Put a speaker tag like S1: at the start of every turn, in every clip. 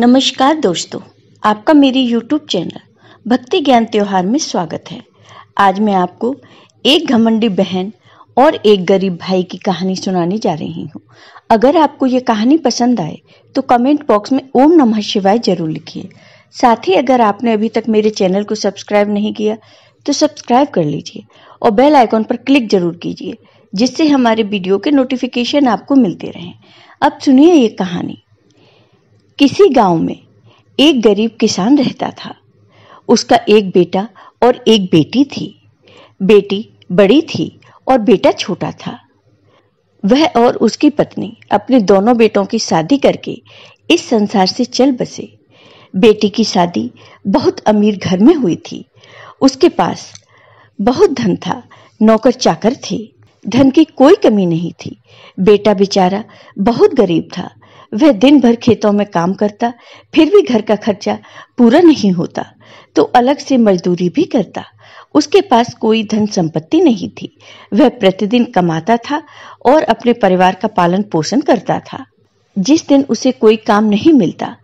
S1: नमस्कार दोस्तों आपका मेरी यूट्यूब चैनल भक्ति ज्ञान त्यौहार में स्वागत है आज मैं आपको एक घमंडी बहन और एक गरीब भाई की कहानी सुनाने जा रही हूँ अगर आपको ये कहानी पसंद आए तो कमेंट बॉक्स में ओम नमः शिवाय जरूर लिखिए साथ ही अगर आपने अभी तक मेरे चैनल को सब्सक्राइब नहीं किया तो सब्सक्राइब कर लीजिए और बेल आइकॉन पर क्लिक जरूर कीजिए जिससे हमारे वीडियो के नोटिफिकेशन आपको मिलते रहें अब सुनिए ये कहानी किसी गांव में एक गरीब किसान रहता था उसका एक बेटा और एक बेटी थी बेटी बड़ी थी और बेटा छोटा था वह और उसकी पत्नी अपने दोनों बेटों की शादी करके इस संसार से चल बसे बेटी की शादी बहुत अमीर घर में हुई थी उसके पास बहुत धन था नौकर चाकर थे धन की कोई कमी नहीं थी बेटा बेचारा बहुत गरीब था वह दिन भर खेतों में काम करता फिर भी घर का खर्चा पूरा नहीं होता तो अलग से मजदूरी भी करता उसके पास कोई धन संपत्ति नहीं थी वह प्रतिदिन कमाता था और अपने परिवार का पालन पोषण करता था जिस दिन उसे कोई काम नहीं मिलता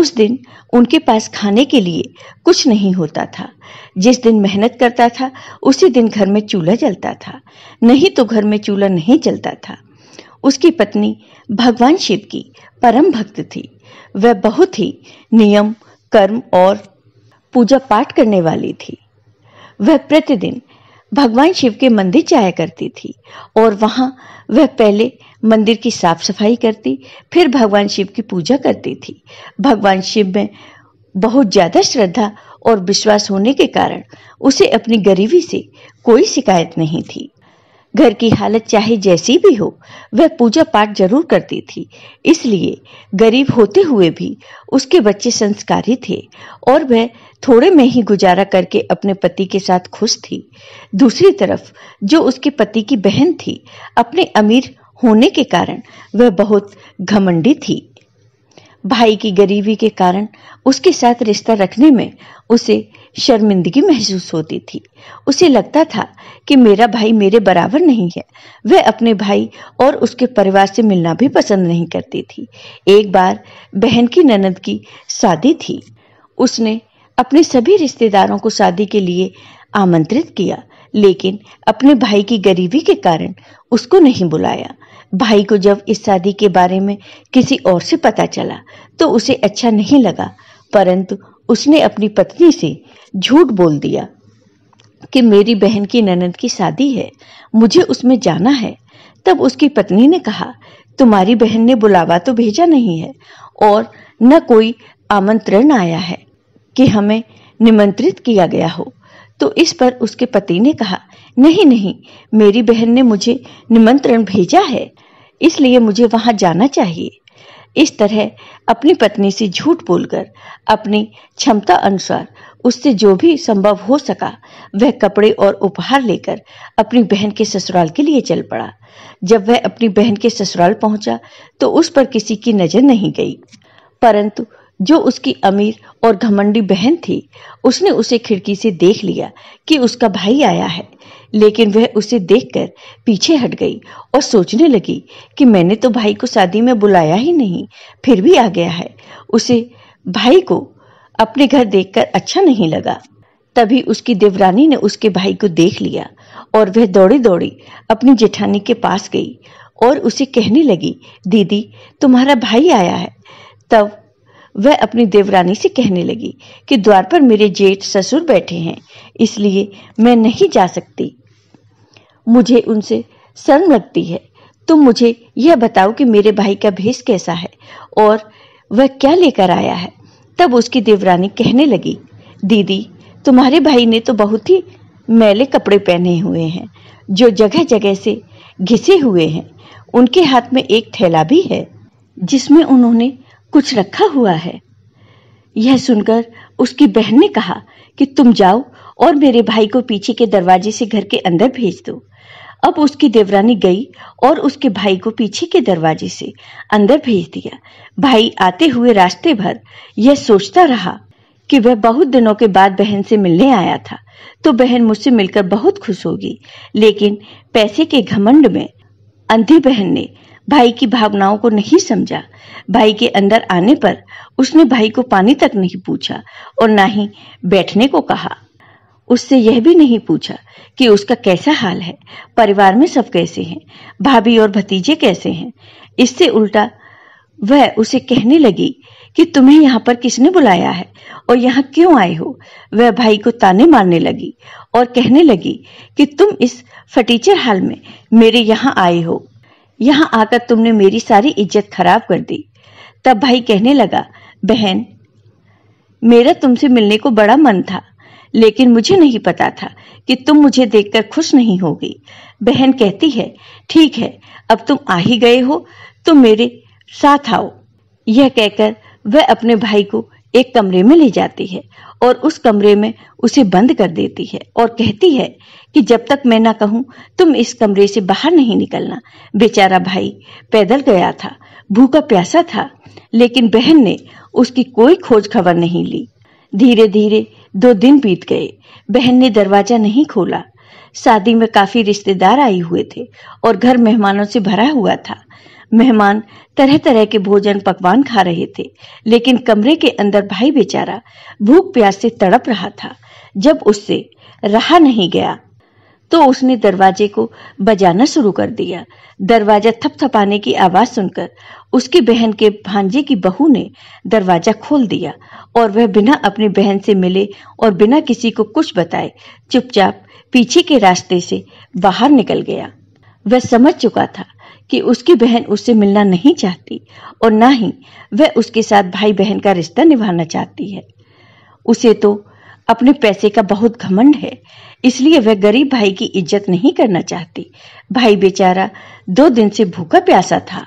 S1: उस दिन उनके पास खाने के लिए कुछ नहीं होता था जिस दिन मेहनत करता था उसी दिन घर में चूल्हा जलता था नहीं तो घर में चूल्हा नहीं जलता था उसकी पत्नी भगवान शिव की परम भक्त थी वह बहुत ही नियम कर्म और पूजा पाठ करने वाली थी वह प्रतिदिन भगवान शिव के मंदिर जाया करती थी और वहाँ वह पहले मंदिर की साफ सफाई करती फिर भगवान शिव की पूजा करती थी भगवान शिव में बहुत ज्यादा श्रद्धा और विश्वास होने के कारण उसे अपनी गरीबी से कोई शिकायत नहीं थी घर की हालत चाहे जैसी भी हो वह पूजा पाठ जरूर करती थी इसलिए गरीब होते हुए भी उसके बच्चे संस्कारी थे और वह थोड़े में ही गुजारा करके अपने पति के साथ खुश थी दूसरी तरफ जो उसके पति की बहन थी अपने अमीर होने के कारण वह बहुत घमंडी थी भाई की गरीबी के कारण उसके साथ रिश्ता रखने में उसे शर्मिंदगी महसूस होती थी उसे लगता था कि मेरा भाई मेरे बराबर नहीं है वह अपने भाई और उसके परिवार से मिलना भी पसंद नहीं करती थी एक बार बहन की ननद की शादी थी उसने अपने सभी रिश्तेदारों को शादी के लिए आमंत्रित किया लेकिन अपने भाई की गरीबी के कारण उसको नहीं बुलाया भाई को जब इस शादी के बारे में किसी और से पता चला तो उसे अच्छा नहीं लगा परंतु उसने अपनी पत्नी से झूठ बोल दिया कि मेरी बहन की ननद की शादी है मुझे उसमें जाना है तब उसकी पत्नी ने कहा तुम्हारी बहन ने बुलावा तो भेजा नहीं है और न कोई आमंत्रण आया है कि हमें निमंत्रित किया गया हो तो इस पर उसके पति ने कहा नहीं नहीं मेरी बहन ने मुझे निमंत्रण भेजा है इसलिए मुझे वहां जाना चाहिए इस तरह अपनी पत्नी से झूठ बोलकर अपनी क्षमता अनुसार उससे जो भी संभव हो सका वह कपड़े और उपहार लेकर अपनी बहन के ससुराल के लिए चल पड़ा जब वह अपनी बहन के ससुराल पहुंचा तो उस पर किसी की नजर नहीं गई परंतु जो उसकी अमीर और घमंडी बहन थी उसने उसे खिड़की से देख लिया कि उसका भाई आया है लेकिन वह उसे देखकर पीछे हट गई और सोचने लगी कि मैंने तो भाई को शादी में बुलाया ही नहीं फिर भी आ गया है उसे भाई को अपने घर देखकर अच्छा नहीं लगा तभी उसकी देवरानी ने उसके भाई को देख लिया और वह दौड़ी दौड़ी अपनी जेठानी के पास गई और उसे कहने लगी दीदी तुम्हारा भाई आया है तब वह अपनी देवरानी से कहने लगी कि द्वार पर मेरे जेठ ससुर बैठे हैं इसलिए मैं नहीं जा सकती मुझे उनसे शर्म लगती है तुम मुझे यह बताओ कि मेरे भाई का भेष कैसा है और वह क्या लेकर आया है तब उसकी देवरानी कहने लगी दीदी तुम्हारे भाई ने तो बहुत ही मैले कपड़े पहने हुए हैं जो जगह जगह से घिसे हुए हैं उनके हाथ में एक थैला भी है जिसमें उन्होंने कुछ रखा हुआ है यह सुनकर उसकी बहन ने कहा कि तुम जाओ और मेरे भाई को पीछे के दरवाजे से घर के अंदर भेज दो अब उसकी देवरानी गई और उसके भाई को पीछे के दरवाजे से अंदर भेज दिया भाई आते हुए रास्ते भर यह सोचता रहा कि वह बहुत दिनों के बाद बहन से मिलने आया था तो बहन मुझसे मिलकर बहुत खुश होगी लेकिन पैसे के घमंड में अंधी बहन ने भाई की भावनाओं को नहीं समझा भाई के अंदर आने पर उसने भाई को पानी तक नहीं पूछा और ना ही बैठने को कहा उससे यह भी नहीं पूछा कि उसका कैसा हाल है परिवार में सब कैसे हैं भाभी और भतीजे कैसे हैं इससे उल्टा वह उसे कहने लगी कि तुम्हें यहाँ पर किसने बुलाया है और यहाँ क्यों आए हो वह भाई को ताने मारने लगी और कहने लगी कि तुम इस फटीचर हाल में मेरे यहाँ आए हो यहाँ आकर तुमने मेरी सारी इज्जत खराब कर दी तब भाई कहने लगा बहन मेरा तुमसे मिलने को बड़ा मन था लेकिन मुझे नहीं पता था कि तुम मुझे देखकर खुश नहीं होगी बहन कहती है ठीक है अब तुम आ ही गए हो तो मेरे साथ आओ यह कहकर वह अपने भाई को एक कमरे में ले जाती है और उस कमरे में उसे बंद कर देती है और कहती है कि जब तक मैं ना कहूं तुम इस कमरे से बाहर नहीं निकलना बेचारा भाई पैदल गया था भूखा प्यासा था लेकिन बहन ने उसकी कोई खोज खबर नहीं ली धीरे धीरे दो दिन बीत गए बहन ने दरवाजा नहीं खोला शादी में काफी रिश्तेदार आए हुए थे और घर मेहमानों से भरा हुआ था मेहमान तरह तरह के भोजन पकवान खा रहे थे लेकिन कमरे के अंदर भाई बेचारा भूख प्यास से तड़प रहा था जब उससे रहा नहीं गया तो उसने दरवाजे को बजाना शुरू कर दिया दरवाजा थपथपाने की आवाज सुनकर उसकी बहन के भांजे की बहू ने दरवाजा खोल दिया और वह बिना अपनी बहन से मिले और बिना किसी को कुछ बताए चुपचाप पीछे के रास्ते से बाहर निकल गया वह समझ चुका था कि उसकी बहन उससे मिलना नहीं चाहती और ना ही वह उसके साथ भाई बहन का रिश्ता निभाना चाहती है उसे तो अपने पैसे का बहुत घमंड है इसलिए वह गरीब भाई की इज्जत नहीं करना चाहती भाई बेचारा दो दिन से भूखा प्यासा था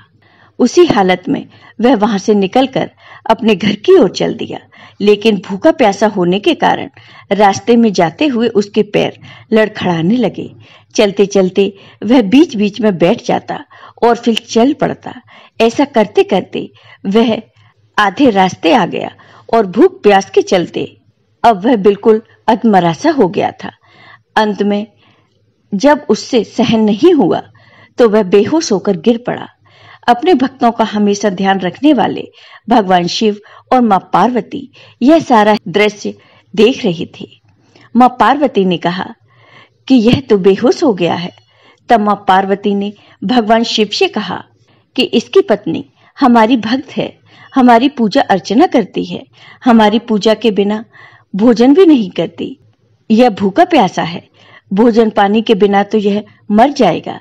S1: उसी हालत में वह वहां से निकलकर अपने घर की ओर चल दिया लेकिन भूखा प्यासा होने के कारण रास्ते में जाते हुए उसके पैर लड़खड़ाने लगे चलते चलते वह बीच बीच में बैठ जाता और फिर चल पड़ता ऐसा करते करते वह आधे रास्ते आ गया और भूख प्यास के चलते अब वह बिल्कुल अधमरा सा हो गया था अंत में जब उससे सहन नहीं हुआ तो वह बेहोश होकर गिर पड़ा अपने भक्तों का हमेशा ध्यान रखने वाले भगवान शिव और माँ पार्वती यह सारा दृश्य देख रही थी माँ पार्वती ने कहा कि यह तो बेहोश हो गया है तब माँ पार्वती ने भगवान शिव से कहा कि इसकी पत्नी हमारी भक्त है हमारी पूजा अर्चना करती है हमारी पूजा के बिना भोजन भी नहीं करती यह भूखा प्यासा है भोजन पानी के बिना तो यह मर जाएगा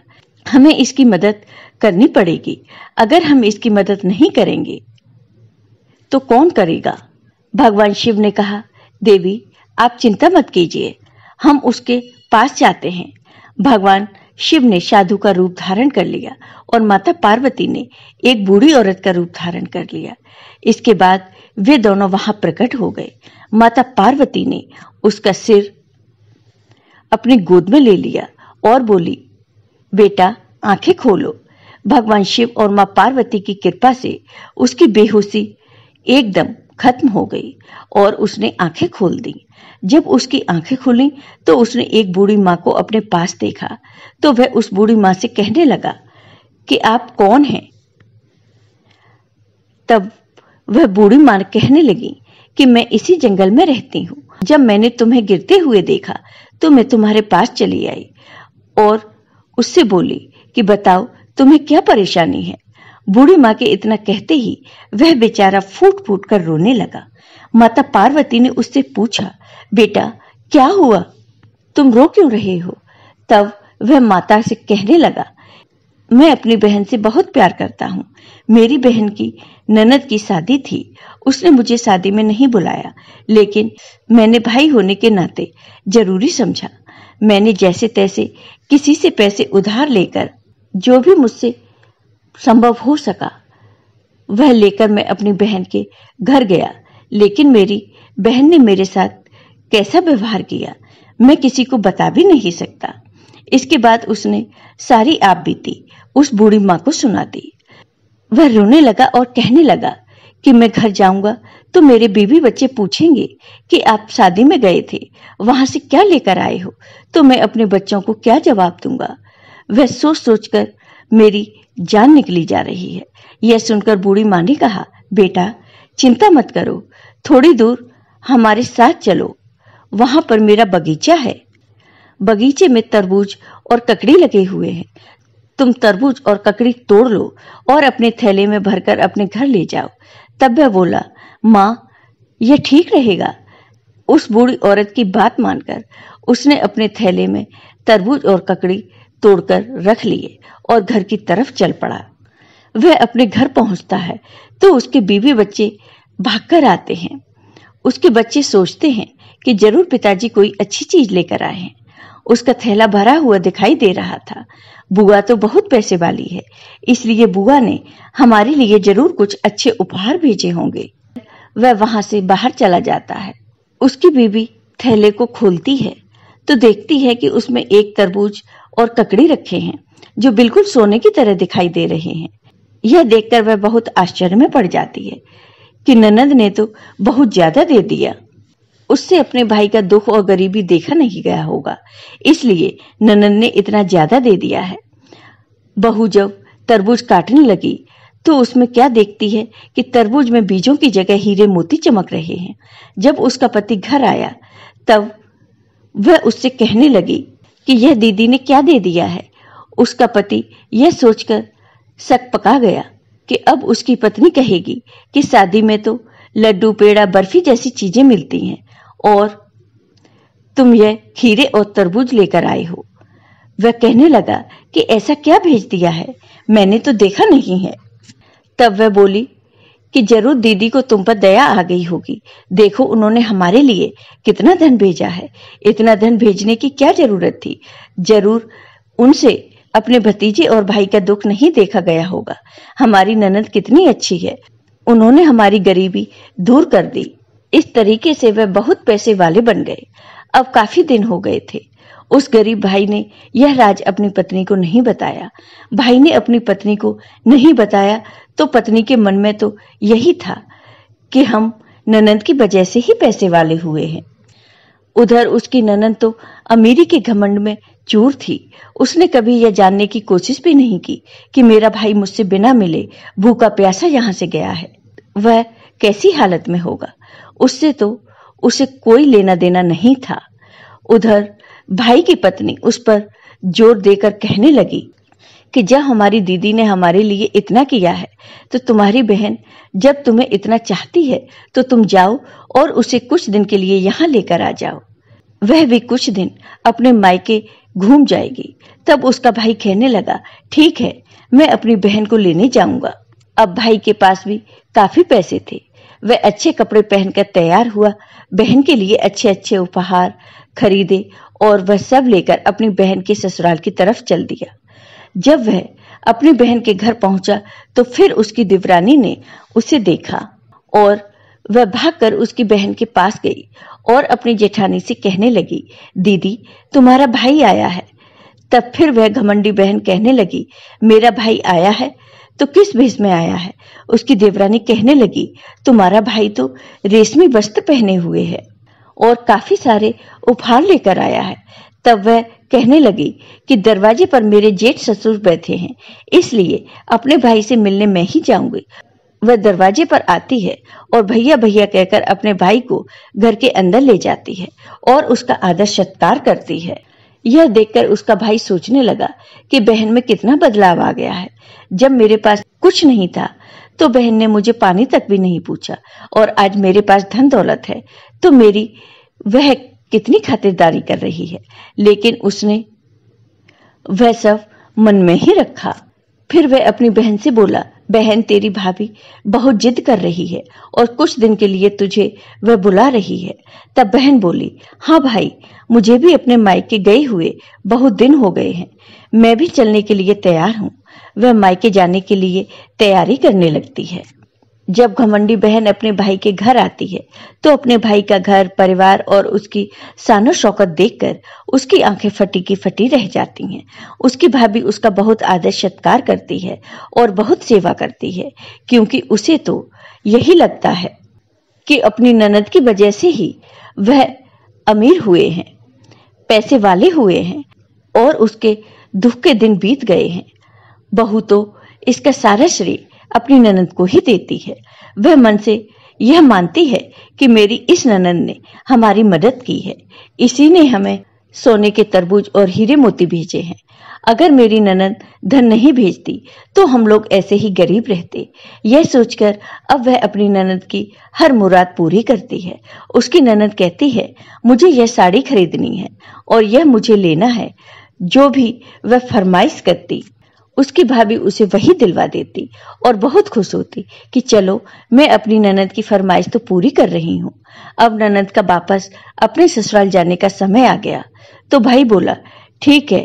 S1: हमें इसकी मदद करनी पड़ेगी अगर हम इसकी मदद नहीं करेंगे तो कौन करेगा भगवान शिव ने कहा देवी आप चिंता मत कीजिए हम उसके पास जाते हैं भगवान शिव ने साधु का रूप धारण कर लिया और माता पार्वती ने एक बूढ़ी औरत का रूप धारण कर लिया इसके बाद वे दोनों वहां प्रकट हो गए माता पार्वती ने उसका सिर अपनी गोद में ले लिया और बोली बेटा आंखें खोलो भगवान शिव और मां पार्वती की कृपा से उसकी बेहोशी एकदम खत्म हो गई और उसने आंखें खोल दी जब उसकी आंखें खुली तो उसने एक बूढ़ी माँ को अपने पास देखा तो वह उस बूढ़ी माँ से कहने लगा कि आप कौन हैं तब वह बूढ़ी मार कहने लगी कि मैं इसी जंगल में रहती हूँ जब मैंने तुम्हें गिरते हुए देखा तो मैं तुम्हारे पास चली आई और उससे बोली कि बताओ तुम्हें क्या परेशानी है बूढ़ी माँ के इतना कहते ही वह बेचारा फूट फूट कर रोने लगा माता पार्वती ने उससे पूछा बेटा क्या हुआ तुम रो क्यों रहे हो तब वह माता से कहने लगा मैं अपनी बहन से बहुत प्यार करता हूँ मेरी बहन की ननद की शादी थी उसने मुझे शादी में नहीं बुलाया लेकिन मैंने भाई होने के नाते जरूरी समझा मैंने जैसे तैसे किसी से पैसे उधार लेकर जो भी मुझसे संभव हो सका वह लेकर मैं अपनी बहन के घर गया लेकिन मेरी बहन ने मेरे साथ कैसा व्यवहार किया मैं किसी को बता भी नहीं सकता इसके बाद उसने सारी आप बीती उस बूढ़ी माँ को सुना दी वह रोने लगा और कहने लगा कि मैं घर जाऊंगा तो मेरे बीवी बच्चे पूछेंगे कि आप शादी में गए थे वहां से क्या लेकर आए हो तो मैं अपने बच्चों को क्या जवाब दूंगा वह सोच सोच कर मेरी जान निकली जा रही है यह सुनकर बूढ़ी माँ ने कहा बेटा चिंता मत करो थोड़ी दूर हमारे साथ चलो वहां पर मेरा बगीचा है बगीचे में तरबूज और ककड़ी लगे हुए हैं तुम तरबूज और ककड़ी तोड़ लो और अपने थैले में भरकर अपने घर ले जाओ तब वह बोला माँ यह ठीक रहेगा उस बूढ़ी औरत की बात मानकर उसने अपने थैले में तरबूज और ककड़ी तोड़कर रख लिए और घर की तरफ चल पड़ा वह अपने घर पहुंचता है तो उसके बीवी बच्चे भागकर आते हैं उसके बच्चे सोचते हैं कि जरूर पिताजी कोई अच्छी चीज लेकर आए हैं उसका थैला भरा हुआ दिखाई दे रहा था बुआ तो बहुत पैसे वाली है इसलिए बुआ ने हमारे लिए जरूर कुछ अच्छे उपहार भेजे होंगे वह वहां से बाहर चला जाता है उसकी बीवी थैले को खोलती है तो देखती है कि उसमें एक तरबूज और ककड़ी रखे हैं जो बिल्कुल सोने की तरह दिखाई दे रहे हैं यह देखकर वह बहुत आश्चर्य में पड़ जाती है कि ननद ने तो बहुत ज्यादा दे दिया उससे अपने भाई का दुख और गरीबी देखा नहीं गया होगा इसलिए ननन ने इतना ज्यादा दे दिया है बहू जब तरबूज काटने लगी तो उसमें क्या देखती है कि तरबूज में बीजों की जगह हीरे मोती चमक रहे हैं जब उसका पति घर आया तब वह उससे कहने लगी कि यह दीदी ने क्या दे दिया है उसका पति यह सोचकर सक पका गया कि अब उसकी पत्नी कहेगी कि शादी में तो लड्डू पेड़ा बर्फी जैसी चीजें मिलती हैं और तुम यह खीरे और तरबूज लेकर आए हो वह कहने लगा कि ऐसा क्या भेज दिया है मैंने तो देखा नहीं है तब वह बोली कि जरूर दीदी को तुम पर दया आ गई होगी देखो उन्होंने हमारे लिए कितना धन भेजा है इतना धन भेजने की क्या जरूरत थी जरूर उनसे अपने भतीजे और भाई का दुख नहीं देखा गया होगा हमारी ननद कितनी अच्छी है उन्होंने हमारी गरीबी दूर कर दी इस तरीके से वह बहुत पैसे वाले बन गए अब काफी दिन हो गए थे उस गरीब भाई ने यह राज अपनी पत्नी को नहीं बताया भाई ने अपनी पत्नी को नहीं बताया तो पत्नी के मन में तो यही था कि हम ननंद की वजह से ही पैसे वाले हुए हैं उधर उसकी ननंद तो अमीरी के घमंड में चूर थी उसने कभी यह जानने की कोशिश भी नहीं की कि मेरा भाई मुझसे बिना मिले भूखा प्यासा यहां से गया है वह कैसी हालत में होगा उससे तो उसे कोई लेना देना नहीं था उधर भाई की पत्नी उस पर जोर देकर कहने लगी कि जब हमारी दीदी ने हमारे लिए इतना किया है तो तुम्हारी बहन जब तुम्हें इतना चाहती है तो तुम जाओ और उसे कुछ दिन के लिए यहाँ लेकर आ जाओ वह भी कुछ दिन अपने मायके घूम जाएगी तब उसका भाई कहने लगा ठीक है मैं अपनी बहन को लेने जाऊंगा अब भाई के पास भी काफी पैसे थे वह अच्छे कपड़े पहनकर तैयार हुआ बहन के लिए अच्छे अच्छे उपहार खरीदे और वह सब लेकर अपनी बहन के ससुराल की तरफ चल दिया जब वह अपनी बहन के घर पहुंचा तो फिर उसकी दिवरानी ने उसे देखा और वह भागकर उसकी बहन के पास गई और अपनी जेठानी से कहने लगी दीदी तुम्हारा भाई आया है तब फिर वह घमंडी बहन कहने लगी मेरा भाई आया है तो किस भेष में आया है उसकी देवरानी कहने लगी तुम्हारा भाई तो रेशमी वस्त्र पहने हुए है और काफी सारे उपहार लेकर आया है तब वह कहने लगी कि दरवाजे पर मेरे जेठ ससुर बैठे हैं इसलिए अपने भाई से मिलने मैं ही जाऊंगी वह दरवाजे पर आती है और भैया भैया कहकर अपने भाई को घर के अंदर ले जाती है और उसका आदर सत्कार करती है यह देखकर उसका भाई सोचने लगा कि बहन में कितना बदलाव आ गया है जब मेरे पास कुछ नहीं था तो बहन ने मुझे पानी तक भी नहीं पूछा और आज मेरे पास धन दौलत है तो मेरी वह कितनी खातिरदारी कर रही है लेकिन उसने वह सब मन में ही रखा फिर वह अपनी बहन से बोला बहन तेरी भाभी बहुत जिद कर रही है और कुछ दिन के लिए तुझे वह बुला रही है तब बहन बोली हाँ भाई मुझे भी अपने मायके गए हुए बहुत दिन हो गए हैं मैं भी चलने के लिए तैयार हूँ वह मायके जाने के लिए तैयारी करने लगती है जब घमंडी बहन अपने भाई के घर आती है तो अपने भाई का घर परिवार और उसकी सानो शौकत देखकर उसकी आंखें फटी की फटी रह जाती हैं उसकी भाभी उसका बहुत आदर सत्कार करती है और बहुत सेवा करती है क्योंकि उसे तो यही लगता है कि अपनी ननद की वजह से ही वह अमीर हुए हैं पैसे वाले हुए हैं और उसके दुख के दिन बीत गए हैं बहू तो इसका सारा श्रेय अपनी ननद को ही देती है वह मन से यह मानती है कि मेरी इस ननद ने हमारी मदद की है इसी ने हमें सोने के तरबूज और हीरे मोती भेजे हैं अगर मेरी ननद धन नहीं भेजती तो हम लोग ऐसे ही गरीब रहते यह सोचकर अब वह अपनी ननद की हर मुराद पूरी करती है उसकी ननद कहती है मुझे यह साड़ी खरीदनी है और यह मुझे लेना है जो भी वह फरमाइश करती उसकी भाभी उसे वही दिलवा देती और बहुत खुश होती कि चलो मैं अपनी ननद की फरमाइश तो पूरी कर रही हूँ अब ननद का वापस अपने ससुराल जाने का समय आ गया तो भाई बोला ठीक है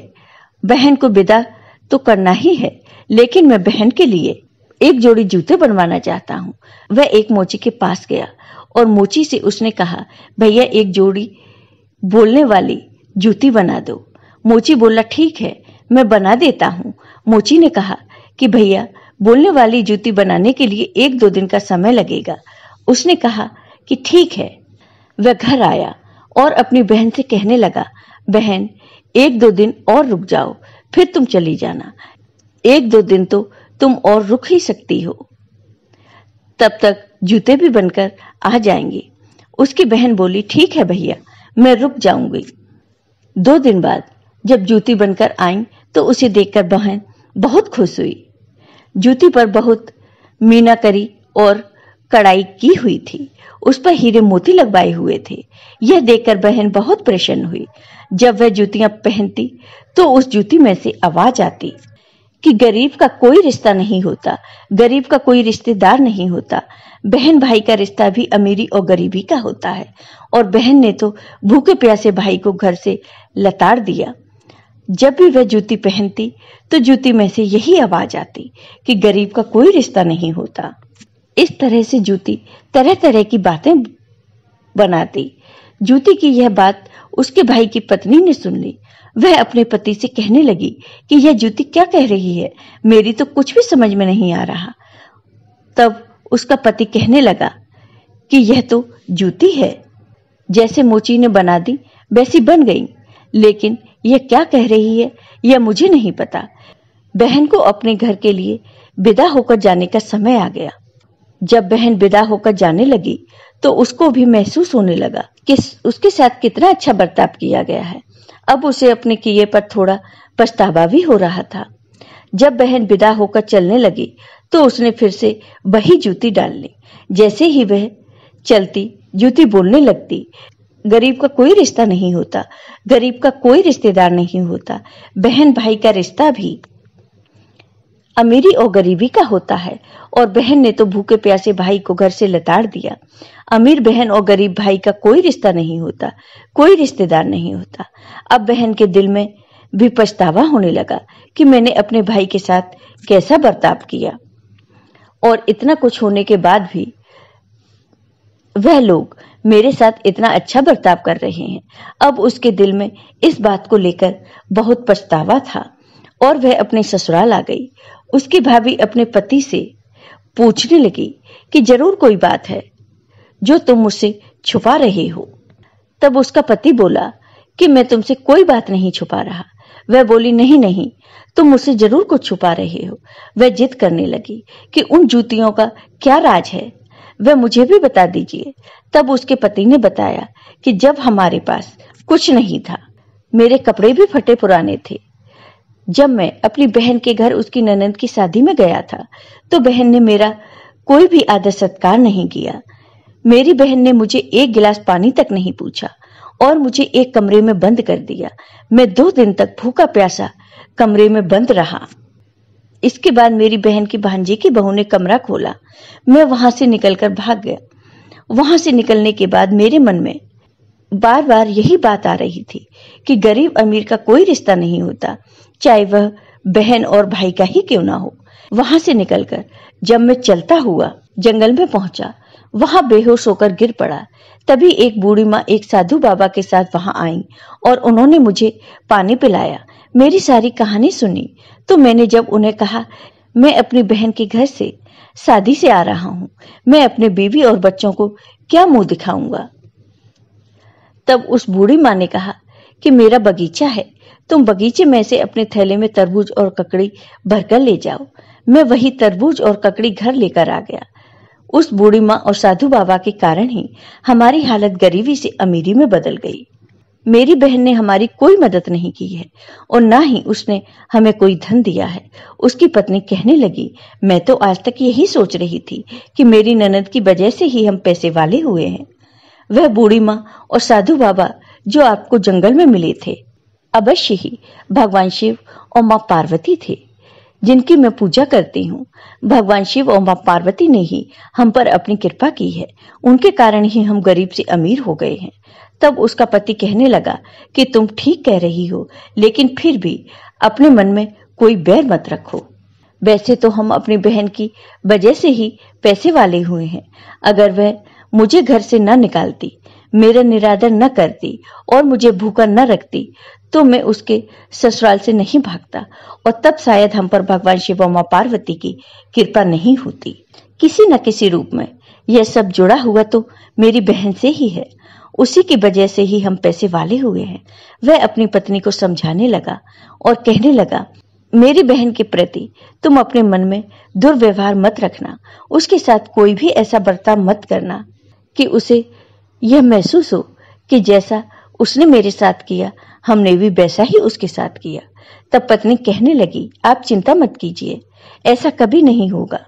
S1: बहन को विदा तो करना ही है लेकिन मैं बहन के लिए एक जोड़ी जूते बनवाना चाहता हूँ वह एक मोची के पास गया और मोची से उसने कहा भैया एक जोड़ी बोलने वाली जूती बना दो मोची बोला ठीक है मैं बना देता हूँ मोची ने कहा कि भैया बोलने वाली जूती बनाने के लिए एक दो दिन का समय लगेगा उसने कहा कि ठीक है वह घर आया और अपनी बहन से कहने लगा बहन एक दो दिन और रुक जाओ फिर तुम चली जाना एक दो दिन तो तुम और रुक ही सकती हो तब तक जूते भी बनकर आ जाएंगे उसकी बहन बोली ठीक है भैया मैं रुक जाऊंगी दो दिन बाद जब जूती बनकर आई तो उसे देखकर बहन बहुत खुश हुई जूती पर बहुत मीना करी और कड़ाई की हुई थी उस पर हीरे मोती लगवाए हुए थे यह देखकर बहन बहुत प्रसन्न हुई जब वह जूतियां पहनती तो उस जूती में से आवाज आती कि गरीब का कोई रिश्ता नहीं होता गरीब का कोई रिश्तेदार नहीं होता बहन भाई का रिश्ता भी अमीरी और गरीबी का होता है और बहन ने तो भूखे प्यासे भाई को घर से लताड़ दिया जब भी वह जूती पहनती तो जूती में से यही आवाज आती कि गरीब का कोई रिश्ता नहीं होता इस तरह से जूती तरह तरह की बातें बनाती जूती की यह बात उसके भाई की पत्नी ने सुन ली वह अपने पति से कहने लगी कि यह जूती क्या कह रही है मेरी तो कुछ भी समझ में नहीं आ रहा तब उसका पति कहने लगा कि यह तो जूती है जैसे मोची ने बना दी वैसी बन गई लेकिन यह क्या कह रही है यह मुझे नहीं पता बहन को अपने घर के लिए विदा होकर जाने का समय आ गया जब बहन विदा होकर जाने लगी तो उसको भी महसूस होने लगा कि उसके साथ कितना अच्छा बर्ताव किया गया है अब उसे अपने किए पर थोड़ा पछतावा भी हो रहा था जब बहन विदा होकर चलने लगी तो उसने फिर से वही जूती डाल ली जैसे ही वह चलती जूती बोलने लगती गरीब का कोई रिश्ता नहीं होता गरीब का कोई रिश्तेदार नहीं होता बहन भाई का रिश्ता भी अमीरी और गरीबी का होता है और बहन ने तो भूखे प्यासे भाई को घर से लताड़ दिया अमीर बहन और गरीब भाई का कोई रिश्ता नहीं होता कोई रिश्तेदार नहीं होता अब बहन के दिल में भी पछतावा होने लगा कि मैंने अपने भाई के साथ कैसा बर्ताव किया और इतना कुछ होने के बाद भी वह लोग मेरे साथ इतना अच्छा बर्ताव कर रहे हैं अब उसके दिल में इस बात को लेकर बहुत पछतावा था और वह अपने ससुराल आ गई उसकी भाभी अपने पति से पूछने लगी कि जरूर कोई बात है जो तुम मुझसे छुपा रहे हो तब उसका पति बोला कि मैं तुमसे कोई बात नहीं छुपा रहा वह बोली नहीं नहीं तुम मुझसे जरूर कुछ छुपा रहे हो वह जिद करने लगी कि उन जूतियों का क्या राज है वह मुझे भी बता दीजिए तब उसके पति ने बताया कि जब हमारे पास कुछ नहीं था मेरे कपड़े भी फटे पुराने थे जब मैं अपनी बहन के घर उसकी ननंद की शादी में गया था तो बहन ने मेरा कोई भी आदर सत्कार नहीं किया मेरी बहन ने मुझे एक गिलास पानी तक नहीं पूछा और मुझे एक कमरे में बंद कर दिया मैं दो दिन तक भूखा प्यासा कमरे में बंद रहा इसके बाद मेरी बहन की भांजी की बहू ने कमरा खोला मैं वहां से निकलकर भाग गया वहां से निकलने के बाद मेरे मन में बार बार यही बात आ रही थी कि गरीब अमीर का कोई रिश्ता नहीं होता चाहे वह बहन और भाई का ही क्यों ना हो वहां से निकलकर जब मैं चलता हुआ जंगल में पहुंचा वहां बेहोश होकर गिर पड़ा तभी एक बूढ़ी माँ एक साधु बाबा के साथ वहां आई और उन्होंने मुझे पानी पिलाया मेरी सारी कहानी सुनी तो मैंने जब उन्हें कहा मैं अपनी बहन के घर से शादी से आ रहा हूँ मैं अपने बीवी और बच्चों को क्या मुंह दिखाऊंगा तब उस बूढ़ी माँ ने कहा कि मेरा बगीचा है तुम बगीचे में से अपने थैले में तरबूज और ककड़ी भरकर ले जाओ मैं वही तरबूज और ककड़ी घर लेकर आ गया उस बूढ़ी माँ और साधु बाबा के कारण ही हमारी हालत गरीबी से अमीरी में बदल गई मेरी बहन ने हमारी कोई मदद नहीं की है और ना ही उसने हमें कोई धन दिया है उसकी पत्नी कहने लगी मैं तो आज तक यही सोच रही थी कि मेरी ननद की वजह से ही हम पैसे वाले हुए हैं वह बूढ़ी माँ और साधु बाबा जो आपको जंगल में मिले थे अवश्य ही भगवान शिव और माँ पार्वती थे जिनकी मैं पूजा करती हूँ भगवान शिव और माँ पार्वती ने ही हम पर अपनी कृपा की है उनके कारण ही हम गरीब से अमीर हो गए हैं तब उसका पति कहने लगा कि तुम ठीक कह रही हो लेकिन फिर भी अपने मन में कोई बैर मत रखो वैसे तो हम अपनी बहन की वजह से ही पैसे वाले हुए हैं अगर वह मुझे घर से न निकालती मेरा निरादर न करती और मुझे भूखा न रखती तो मैं उसके ससुराल से नहीं भागता और तब शायद हम पर भगवान शिव माँ पार्वती की कृपा नहीं होती किसी न किसी रूप में यह सब जुड़ा हुआ तो मेरी बहन से ही है उसी की वजह से ही हम पैसे वाले हुए हैं वह अपनी पत्नी को समझाने लगा और कहने लगा मेरी बहन के प्रति तुम अपने मन में दुर्व्यवहार मत रखना उसके साथ कोई भी ऐसा बर्ताव मत करना कि उसे यह महसूस हो कि जैसा उसने मेरे साथ किया हमने भी वैसा ही उसके साथ किया तब पत्नी कहने लगी आप चिंता मत कीजिए ऐसा कभी नहीं होगा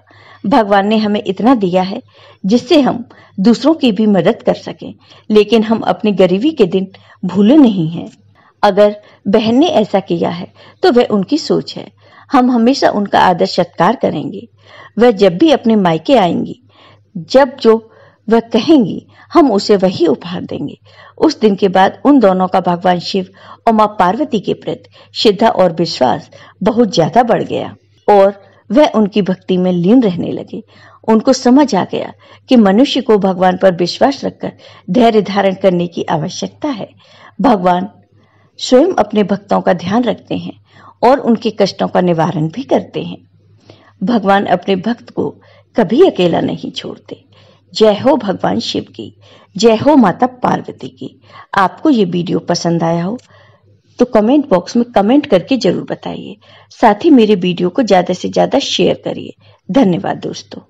S1: भगवान ने हमें इतना दिया है जिससे हम दूसरों की भी मदद कर सकें लेकिन हम अपनी गरीबी के दिन भूले नहीं हैं अगर बहन ने ऐसा किया है तो वह उनकी सोच है हम हमेशा उनका आदर सत्कार करेंगे वह जब भी अपने मायके आएंगी जब जो वह कहेंगी हम उसे वही उपहार देंगे उस दिन के बाद उन दोनों का भगवान शिव और माँ पार्वती के प्रति श्रद्धा और विश्वास बहुत ज्यादा बढ़ गया और वह उनकी भक्ति में लीन रहने लगे उनको समझ आ गया कि मनुष्य को भगवान पर विश्वास रखकर धैर्य धारण करने की आवश्यकता है भगवान स्वयं अपने भक्तों का ध्यान रखते हैं और उनके कष्टों का निवारण भी करते हैं भगवान अपने भक्त को कभी अकेला नहीं छोड़ते जय हो भगवान शिव की जय हो माता पार्वती की आपको ये वीडियो पसंद आया हो तो कमेंट बॉक्स में कमेंट करके जरूर बताइए साथ ही मेरे वीडियो को ज्यादा से ज्यादा शेयर करिए धन्यवाद दोस्तों